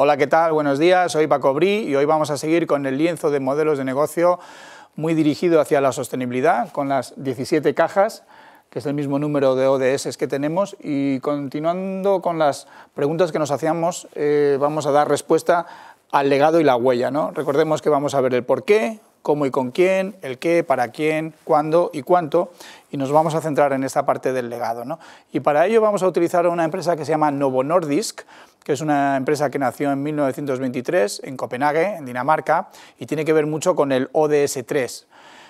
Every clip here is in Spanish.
Hola, ¿qué tal? Buenos días, soy Paco Brí y hoy vamos a seguir con el lienzo de modelos de negocio muy dirigido hacia la sostenibilidad, con las 17 cajas, que es el mismo número de ODS que tenemos, y continuando con las preguntas que nos hacíamos, eh, vamos a dar respuesta al legado y la huella. ¿no? Recordemos que vamos a ver el por qué, cómo y con quién, el qué, para quién, cuándo y cuánto, y nos vamos a centrar en esta parte del legado. Y para ello vamos a utilizar una empresa que se llama Novo Nordisk, que es una empresa que nació en 1923 en Copenhague, en Dinamarca, y tiene que ver mucho con el ODS3.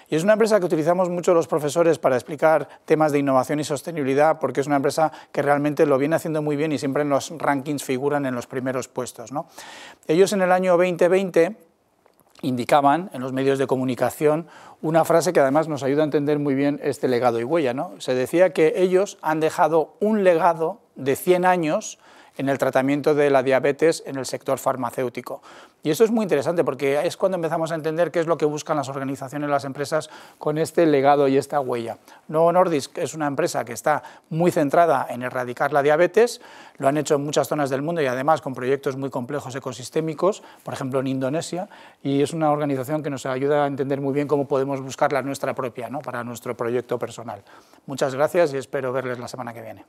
Y es una empresa que utilizamos mucho los profesores para explicar temas de innovación y sostenibilidad, porque es una empresa que realmente lo viene haciendo muy bien y siempre en los rankings figuran en los primeros puestos. ¿no? Ellos en el año 2020 indicaban en los medios de comunicación una frase que además nos ayuda a entender muy bien este legado y huella. ¿no? Se decía que ellos han dejado un legado de 100 años en el tratamiento de la diabetes en el sector farmacéutico. Y esto es muy interesante porque es cuando empezamos a entender qué es lo que buscan las organizaciones, las empresas con este legado y esta huella. Novo Nordisk es una empresa que está muy centrada en erradicar la diabetes, lo han hecho en muchas zonas del mundo y además con proyectos muy complejos ecosistémicos, por ejemplo en Indonesia, y es una organización que nos ayuda a entender muy bien cómo podemos buscar la nuestra propia ¿no? para nuestro proyecto personal. Muchas gracias y espero verles la semana que viene.